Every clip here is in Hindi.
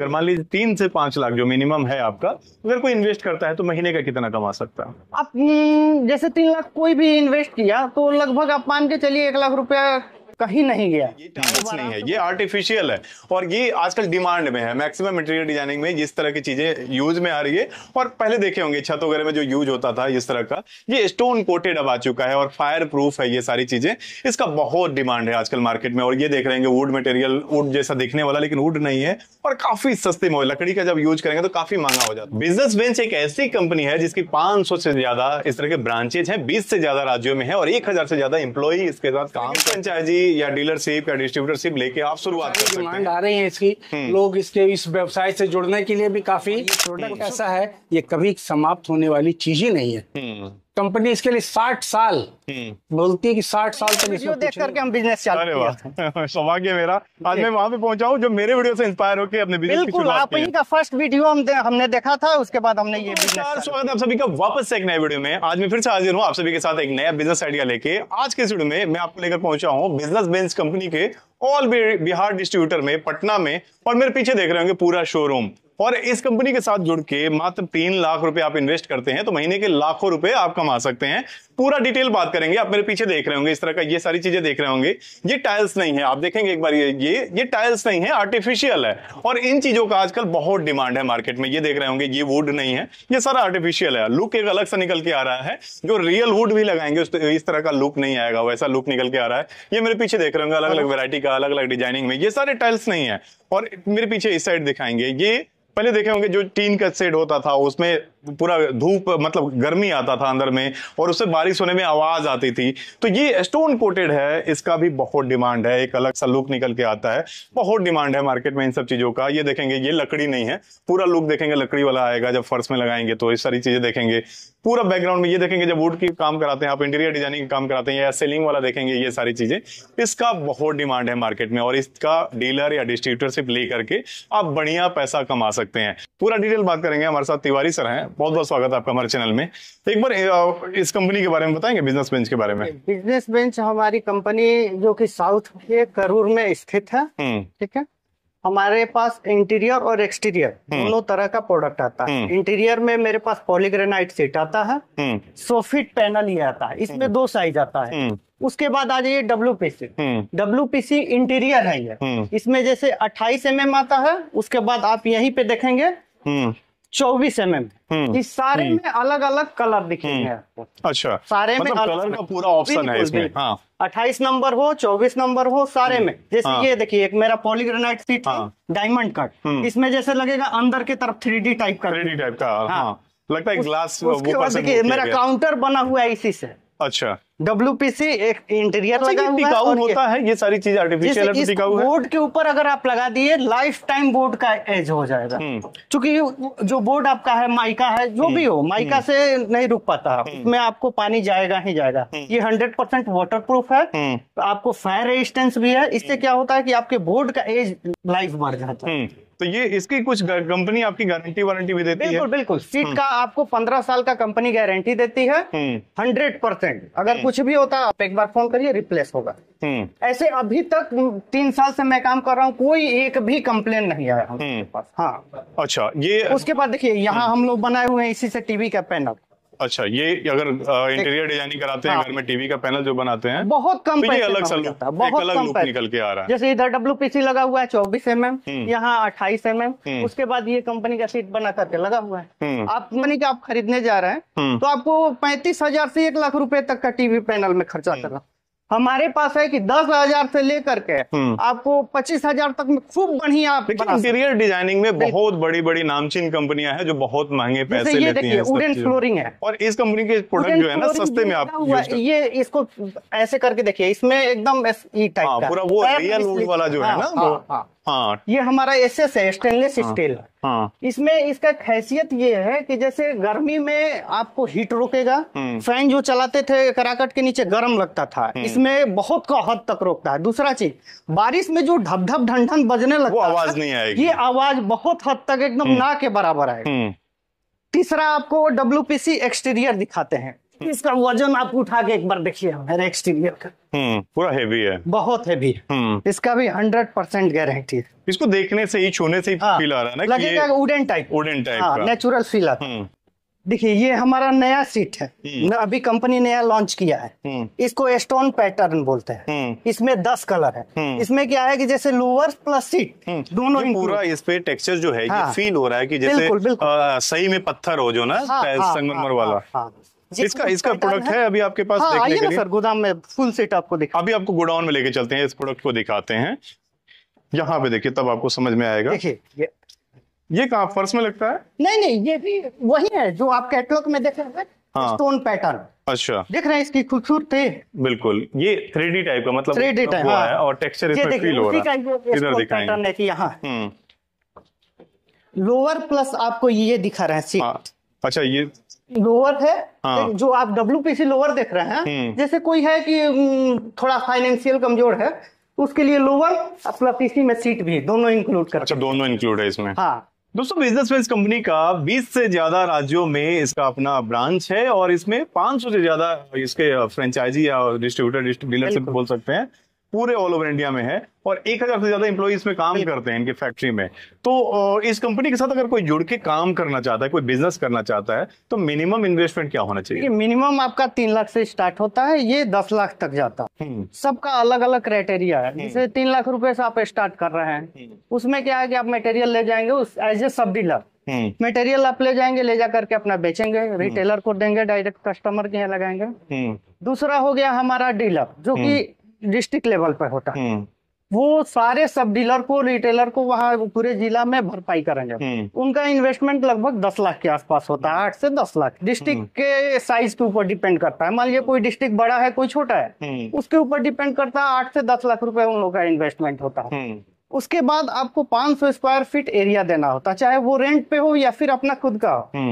अगर मान लीजिए तीन से पांच लाख जो मिनिमम है आपका अगर कोई इन्वेस्ट करता है तो महीने का कितना कमा सकता है आप हम्म, जैसे तीन लाख कोई भी इन्वेस्ट किया तो लगभग आप मान के चलिए एक लाख रुपया कहीं नहीं गया ये नहीं है ये आर्टिफिशियल है और ये आजकल डिमांड में है मैक्सिमम मटेरियल डिजाइनिंग में जिस तरह की चीजें यूज में आ रही है और पहले देखे होंगे छत वगैरह में जो यूज होता था इस तरह का ये स्टोन कोटेड अब आ चुका है और फायर प्रूफ है ये सारी चीजें इसका बहुत डिमांड है आजकल मार्केट में और ये देख रहे हैं वुड मटेरियल वुड जैसा दिखने वाला लेकिन वुड नहीं है और काफी सस्ते में लकड़ी का जब यूज करेंगे तो काफी महंगा हो जाता है बिजनेस बेंच एक ऐसी कंपनी है जिसकी पांच से ज्यादा इस तरह के ब्रांचेज है बीस से ज्यादा राज्यों में है और एक से ज्यादा इंप्लॉई इसके साथ काम पंचायत जी या डीलरशिप या डिस्ट्रीब्यूटरशिप लेके आप शुरुआत कर सकते हैं आ रही है इसकी हम्म। लोग इसके इस व्यवसाय से जुड़ने के लिए भी काफी प्रोडक्ट अच्छा ऐसा है ये कभी समाप्त होने वाली चीज ही नहीं है हम्म। कंपनी इसके लिए साठ साल हम्म। बोलती है कि साठ साल तक तो वीडियो देख करके हम बिजनेस चालू अरे सौभाग्य मेरा आज मैं वहां पे पहुंचा हूँ जो मेरे वीडियो से इंस्पायर होकर अपने बिजनेस बिल्कुल आप ही का फर्स्ट वीडियो हम दे, हमने देखा था उसके बाद हमने ये बिजनेस तो स्वागत है आप सभी का वापस से एक नए वीडियो में आज मैं फिर से हाजिर हूँ आप सभी के साथ एक नया बिजनेस आइडिया लेके आज के इस वीडियो में मैं आपको लेकर पहुंचा हूँ बिजनेस बेंस कंपनी के ऑल बिहार डिस्ट्रीब्यूटर में पटना में और मेरे पीछे देख रहे होंगे पूरा शोरूम और इस कंपनी के साथ जुड़ के मात्र तीन लाख रुपए आप इन्वेस्ट करते हैं तो महीने के लाखों रुपए आप कमा सकते हैं पूरा डिटेल बात करेंगे आप मेरे पीछे देख रहे होंगे इस तरह का ये सारी चीजें देख रहे होंगे ये टाइल्स नहीं है आप देखेंगे एक बार ये ये ये टाइल्स नहीं है आर्टिफिशियल है और इन चीजों का आजकल बहुत डिमांड है मार्केट में ये देख रहे होंगे ये वुड नहीं है ये सारा आर्टिफिशियल है लुक एक अलग सा निकल के आ रहा है जो रियल वुड भी लगाएंगे इस तरह का लुक नहीं आएगा वैसा लुक निकल के आ रहा है ये मेरे पीछे देख रहे होंगे अलग अलग वेरायटी का अलग अलग डिजाइनिंग में ये सारे टाइल्स नहीं है और मेरे पीछे इस साइड दिखाएंगे ये पहले देखे होंगे जो टीन का सेट होता था उसमें पूरा धूप मतलब गर्मी आता था अंदर में और उससे बारिश होने में आवाज़ आती थी तो ये स्टोन कोटेड है इसका भी बहुत डिमांड है एक अलग सा लुक निकल के आता है बहुत डिमांड है मार्केट में इन सब चीज़ों का ये देखेंगे ये लकड़ी नहीं है पूरा लुक देखेंगे लकड़ी वाला आएगा जब फर्श में लगाएंगे तो ये सारी चीज़ें देखेंगे पूरा बैकग्राउंड में ये देखेंगे जब वुड की काम कराते हैं आप इंटीरियर डिजाइनिंग काम कराते हैं या सेलिंग वाला देखेंगे ये सारी चीज़ें इसका बहुत डिमांड है मार्केट में और इसका डीलर या डिस्ट्रीब्यूटरशिप लेकर के आप बढ़िया पैसा कमा सकते हैं पूरा डिटेल बात करेंगे हमारे साथ तिवारी सर हैं बहुत बहुत स्वागत है आपका हमारे चैनल में एक बार इस कंपनी के बारे में बताएंगे बिजनेस बेंच के बारे में बिजनेस बेंच हमारी कंपनी जो कि साउथ के करूर में स्थित है हम्म। ठीक है हमारे पास इंटीरियर और एक्सटीरियर हम्म। दोनों तरह का प्रोडक्ट आता है हम्म। इंटीरियर में मेरे पास पॉलीग्रेनाइट सीट आता है सोफिट पैनल ये आता है इसमें दो साइज आता है उसके बाद आ जाइए W PC W PC interior है ये इसमें जैसे 28 एम mm आता है उसके बाद आप यहीं पे देखेंगे चौबीस एम हम्म, एम इस सारे हम्म। में अलग अलग कलर दिखेंगे हम्म, आपको अच्छा सारे मतलब में कलर का पूरा ऑप्शन है इसमें हाँ। अट्ठाईस नंबर हो चौबीस नंबर हो सारे में जैसे हाँ। ये देखिए एक मेरा पॉलीग्रेनाइट सीट हाँ। डायमंड कट इसमें जैसे लगेगा अंदर की तरफ थ्री टाइप का थ्री टाइप का हाँ। हाँ। लगता है ग्लास देखिए मेरा काउंटर बना हुआ है इसी से अच्छा डब्ल्यूपीसी एक इंटीरियर अच्छा, लगा हुआ है होता है ये सारी चीज आर्टिफिशियल है तो टिकाऊ है बोर्ड के ऊपर अगर आप लगा दिए लाइफ टाइम बोर्ड का एज हो जाएगा क्योंकि हम्म। जो बोर्ड आपका है माइका है जो हम्म। भी हो माइका हम्म। से नहीं रुक पाता उसमें आपको पानी जाएगा ही जाएगा ये हंड्रेड परसेंट वाटर प्रूफ है आपको फायर रेजिस्टेंस भी है इससे क्या होता है कि आपके बोर्ड का एज लाइफ बढ़ जाता है तो ये इसकी कुछ कंपनी आपकी गारंटी वारंटी भी देती बिल्कुल, है बिल्कुल बिल्कुल सीट हम्म। का आपको पंद्रह साल का कंपनी गारंटी देती है हंड्रेड हम्म। परसेंट अगर हम्म। कुछ भी होता आप एक बार फोन करिए रिप्लेस होगा ऐसे अभी तक तीन साल से मैं काम कर रहा हूँ कोई एक भी कंप्लेन नहीं आया हमारे पास हाँ अच्छा ये उसके बाद देखिए यहाँ हम लोग बनाए हुए हैं इसी से टीवी का पैनल अच्छा ये अगर इंटीरियर डिजाइनिंग कराते हैं हाँ। घर में टीवी का पैनल जो बनाते हैं बहुत कम तो ये अलग सल, बहुत अलग लुक निकल के आ रहा है जैसे इधर डब्ल्यू लगा हुआ है चौबीस एम हम्म। एम यहाँ अट्ठाईस एम हम्म। एम उसके बाद ये कंपनी का सीट बना करके लगा हुआ है हम्म। आप मानी की आप खरीदने जा रहे हैं तो आपको पैंतीस हजार से एक लाख रूपये तक का टीवी पैनल में खर्चा करना हमारे पास है कि दस हजार से लेकर के हम्म। आपको पच्चीस हजार तक में खूब बढ़िया इंटीरियर डिजाइनिंग में बहुत बड़ी बड़ी नामचीन कंपनियां हैं जो बहुत महंगे पैसे ये लेती हैं वुडन फ्लोरिंग है और इस कंपनी के प्रोडक्ट जो है ना सस्ते में आप ये इसको ऐसे करके देखिए इसमें एकदम e हाँ, पूरा वो रियल वुड वाला जो है हाँ, ना हाँ, हाँ ये हमारा एस एस है स्टेनलेस स्टील है हाँ। इसमें इसका खैसियत ये है कि जैसे गर्मी में आपको हीट रोकेगा फैन हम्म। जो चलाते थे कराकट के नीचे गर्म लगता था हम्म। इसमें बहुत का हद तक रोकता है दूसरा चीज बारिश में जो ढप ढप ढन ढन बजने लगता वो आवाज नहीं आएगी ये आवाज बहुत हद तक एकदम हम्म। ना के बराबर आएगी तीसरा आपको डब्ल्यू एक्सटीरियर दिखाते हैं इसका वजन आप उठा के एक बार देखिए मेरे एक्सटीरियर का हम्म पूरा हेवी है बहुत हेवी है हम्म। इसका भी हंड्रेड परसेंट गारंटी है इसको देखने से ही छूने से ही हाँ, फील आ रहा है ना लगेगा वुडन टाइप वुडन टाइप हाँ, नेचुरल फील आता है हम्म। देखिए ये हमारा नया सीट है हम्म। अभी कंपनी नया लॉन्च किया है इसको स्टोन पैटर्न बोलते हैं इसमें दस कलर है इसमें क्या है कि जैसे लोअर प्लस सीट दोनों पूरा इस पे टेक्सचर जो है हाँ, ये फील हो रहा है कि जैसे बिल्कुल, बिल्कुल। आ, सही में पत्थर हो जो ना हाँ, हाँ, संगमरमर हाँ, वाला हाँ, हाँ, हाँ, इसका इसका प्रोडक्ट है अभी आपके पास हाँ, देखने के लिए सर गोदाम में फुल सेट आपको दिखा अभी आपको गोडाउन में लेके चलते हैं इस प्रोडक्ट को दिखाते हैं यहाँ पे देखिए तब आपको समझ में आएगा देखिए ये कहाँ फर्श में लगता है नहीं नहीं ये भी वही है जो आप कैटलॉग में देख रहे हैं हाँ। स्टोन पैटर्न अच्छा देख रहे हैं इसकी खूबसूरती बिल्कुल ये थ्री डी टाइप का मतलब थ्री डी टाइप हाँ। और टेक्सचर इसमें फील हो रहा है इधर दिखाएंगे यहाँ लोअर हम्म। प्लस आपको ये दिखा रहे हैं सीट अच्छा ये लोअर है हाँ। जो आप डब्ल्यू पी लोअर देख रहे हैं हम्म। जैसे कोई है कि थोड़ा फाइनेंशियल कमजोर है तो उसके लिए लोअर अपना पीसी में सीट भी दोनों इंक्लूड कर अच्छा दोनों इंक्लूड है इसमें हाँ दोस्तों बिजनेस वेंस कंपनी का 20 से ज्यादा राज्यों में इसका अपना ब्रांच है और इसमें 500 से ज्यादा इसके फ्रेंचाइजी या डिस्ट्रीब्यूटर डीलर बोल सकते हैं पूरे ऑल ओवर इंडिया में है और एक हजार से ज्यादा इंप्लॉय में काम करते हैं इनके फैक्ट्री में तो इस कंपनी के साथ अगर कोई जुड़ के काम करना चाहता है कोई बिजनेस करना चाहता है तो मिनिमम इन्वेस्टमेंट क्या होना चाहिए मिनिमम आपका तीन लाख से स्टार्ट होता है ये दस लाख तक जाता है हम्म। सबका अलग अलग क्राइटेरिया है हम्म। जैसे तीन लाख रुपए से आप स्टार्ट कर रहे हैं हम्म। उसमें क्या है कि आप मटेरियल ले जाएंगे उस एज ए सब डीलर मटेरियल आप ले जाएंगे ले जा करके अपना बेचेंगे रिटेलर को देंगे डायरेक्ट कस्टमर के यहाँ लगाएंगे दूसरा हो गया हमारा डीलर जो कि डिस्ट्रिक्ट लेवल पर होता है हम्म। वो सारे सब डीलर को रिटेलर को वहाँ पूरे जिला में भरपाई करेंगे हम्म। उनका इन्वेस्टमेंट लगभग दस लाख के आसपास होता है आठ से दस लाख डिस्ट्रिक्ट हम्म। के साइज के ऊपर डिपेंड करता है मान लीजिए कोई डिस्ट्रिक्ट बड़ा है कोई छोटा है उसके ऊपर डिपेंड करता है आठ से दस लाख रुपए उन लोगों का इन्वेस्टमेंट होता है उसके बाद आपको 500 स्क्वायर फीट एरिया देना होता है चाहे वो रेंट पे हो या फिर अपना खुद का हो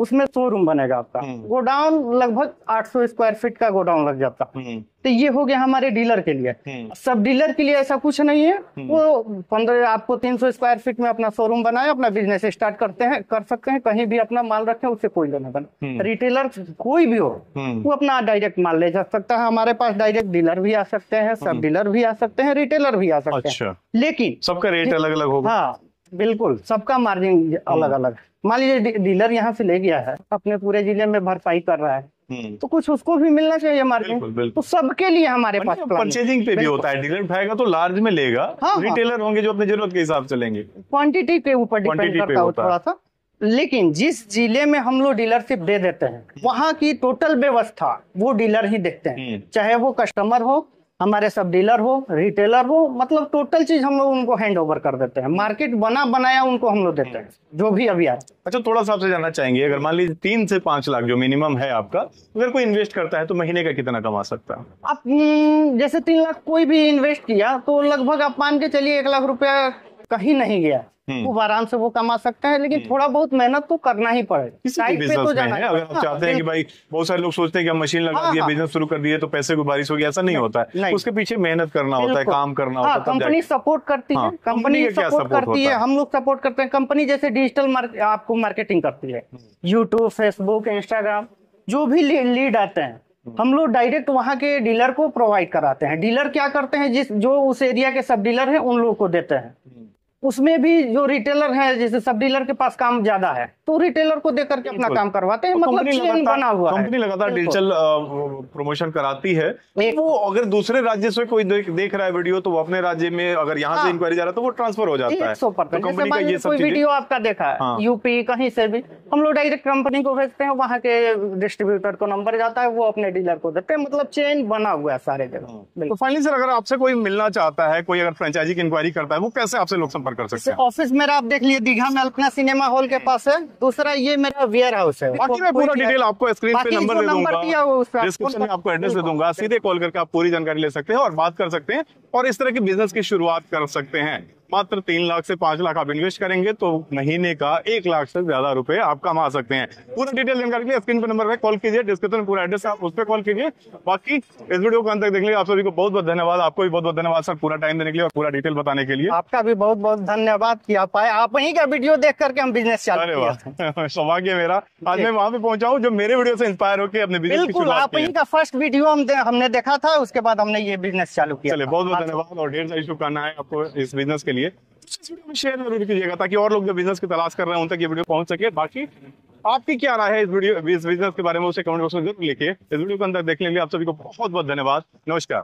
उसमें शोरूम बनेगा आपका हम्म। गोडाउन लगभग 800 स्क्वायर फीट का गोडाउन लग जाता हम्म। तो ये हो गया हमारे डीलर के लिए हम्म। सब डीलर के लिए ऐसा कुछ नहीं है वो पंद्रह आपको 300 स्क्वायर फीट में अपना शोरूम बनाए अपना बिजनेस स्टार्ट करते हैं कर सकते हैं कहीं भी अपना माल रखे उससे कोई लेना बना रिटेलर कोई भी हो वो अपना डायरेक्ट माल ले जा सकता है हमारे पास डायरेक्ट डीलर भी आ सकते हैं सब डीलर भी आ सकते हैं रिटेलर भी आ सकते हैं अच्छा। लेकिन सबका रेट अलग अलग होगा हाँ बिल्कुल सबका मार्जिन हम्म। अलग अलग मान लीजिए डीलर यहाँ से ले गया है अपने पूरे जिले में भरपाई कर रहा है हम्म। तो कुछ उसको भी मिलना चाहिए मार्जिन तो सबके लिए हमारे पास परचेजिंग पे भी होता है डीलर उठाएगा तो लार्ज में लेगा हाँ, रिटेलर हाँ। होंगे जो अपने जरूरत के हिसाब से लेंगे क्वांटिटी के ऊपर डिपेंड करता है थोड़ा सा लेकिन जिस जिले में हम लोग डीलरशिप दे देते हैं हम्म। वहाँ की टोटल व्यवस्था वो डीलर ही देखते हैं चाहे वो कस्टमर हो हमारे सब डीलर हो रिटेलर हो मतलब टोटल चीज हम लोग उनको हैंड ओवर कर देते हैं मार्केट बना बनाया उनको हम लोग देते हैं हम्म। जो भी अभी आए अच्छा थोड़ा सा आपसे जानना चाहेंगे अगर मान लीजिए तीन से पांच लाख जो मिनिमम है आपका अगर कोई इन्वेस्ट करता है तो महीने का कितना कमा सकता है आप हम्म, जैसे तीन लाख कोई भी इन्वेस्ट किया तो लगभग आप मान के चलिए एक लाख रुपया कहीं नहीं गया वो हम्म। आराम से वो कमा सकते हैं लेकिन हम्म। थोड़ा बहुत मेहनत तो करना ही पड़ेगा तो अगर आप हाँ, चाहते हैं कि भाई बहुत सारे लोग सोचते हैं कि हम मशीन लगा हाँ, दिए बिजनेस हाँ। शुरू कर दिए तो पैसे को बारिश होगी ऐसा नहीं होता है उसके पीछे मेहनत करना होता है काम करना होता है कंपनी सपोर्ट करती है कंपनी सपोर्ट करती है हम लोग सपोर्ट करते हैं कंपनी जैसे डिजिटल आपको मार्केटिंग करती है यूट्यूब फेसबुक इंस्टाग्राम जो भी लीड आते हैं हम्म। हम लोग डायरेक्ट वहाँ के डीलर को प्रोवाइड कराते हैं डीलर क्या करते हैं जिस जो उस एरिया के सब डीलर हैं उन लोगों को देते हैं उसमें भी जो रिटेलर है जैसे सब डीलर के पास काम ज्यादा है तो रिटेलर को देकर के अपना काम करवाते हैं तो मतलब चेन बना हुआ कंपनी लगातार डिजिटल प्रमोशन कराती है तो वो अगर दूसरे राज्य से कोई देख, रहा है वीडियो तो वो अपने राज्य में अगर यहाँ से इंक्वायरी हाँ। जा रहा है तो वो ट्रांसफर हो जाता है तो कोई वीडियो आपका देखा है यूपी हाँ। कहीं से भी हम लोग डायरेक्ट कंपनी को भेजते हैं वहाँ के डिस्ट्रीब्यूटर को नंबर जाता है वो अपने डीलर को देते हैं मतलब चेन बना हुआ है सारे जगह हाँ। तो फाइनली सर अगर आपसे कोई मिलना चाहता है कोई अगर फ्रेंचाइजी की इंक्वायरी करता है वो कैसे आपसे लोग संपर्क कर सकते हैं ऑफिस मेरा आप देख लिए दीघा में अल्पना सिनेमा हॉल के पास है दूसरा ये मेरा वेयर हाउस है बाकी मैं पूरा डिटेल आपको स्क्रीन पे नंबर दे दूंगा डिस्क्रिप्शन में आपको एड्रेस दे दूंगा सीधे कॉल करके आप पूरी जानकारी ले सकते हैं और बात कर सकते हैं और इस तरह के बिजनेस की शुरुआत कर सकते हैं मात्र तीन लाख से पांच लाख आप इन्वेस्ट करेंगे तो महीने का एक लाख से ज्यादा रुपए आप कमा सकते हैं पूरा डिटेल जानकारी के लिए स्क्रीन पर नंबर पर कॉल कीजिए डिस्क्रिप्शन पूरा एड्रेस आप उस पर कॉल कीजिए बाकी इस वीडियो को अंत तक देख लीजिए आप सभी को बहुत बहुत धन्यवाद आपको भी बहुत बहुत धन्यवाद सर पूरा टाइम देने के लिए और पूरा डिटेल बताने के लिए आपका भी बहुत बहुत धन्यवाद कि आप आए आप ही का वीडियो देख करके हम बिजनेस अरे वाह सौभाग्य मेरा आज मैं वहाँ पे पहुंचा हूँ जो मेरे वीडियो से इंस्पायर होकर अपने बिजनेस बिल्कुल आप ही का फर्स्ट वीडियो हम हमने देखा था उसके बाद हमने ये बिजनेस चालू किया चलिए बहुत बहुत धन्यवाद और ढेर सारी शुभकामनाएं आपको इस बिजनेस के लिए लिए शेयर जरूर कीजिएगा ताकि और लोग जो बिजनेस की तलाश कर रहे हैं उन तक ये वीडियो पहुंच सके बाकी आपकी क्या राय है इस वीडियो इस बिजनेस के बारे में उसे कमेंट बॉक्स में जरूर लिखिए इस वीडियो के अंदर देखने के लिए आप सभी को बहुत बहुत धन्यवाद नमस्कार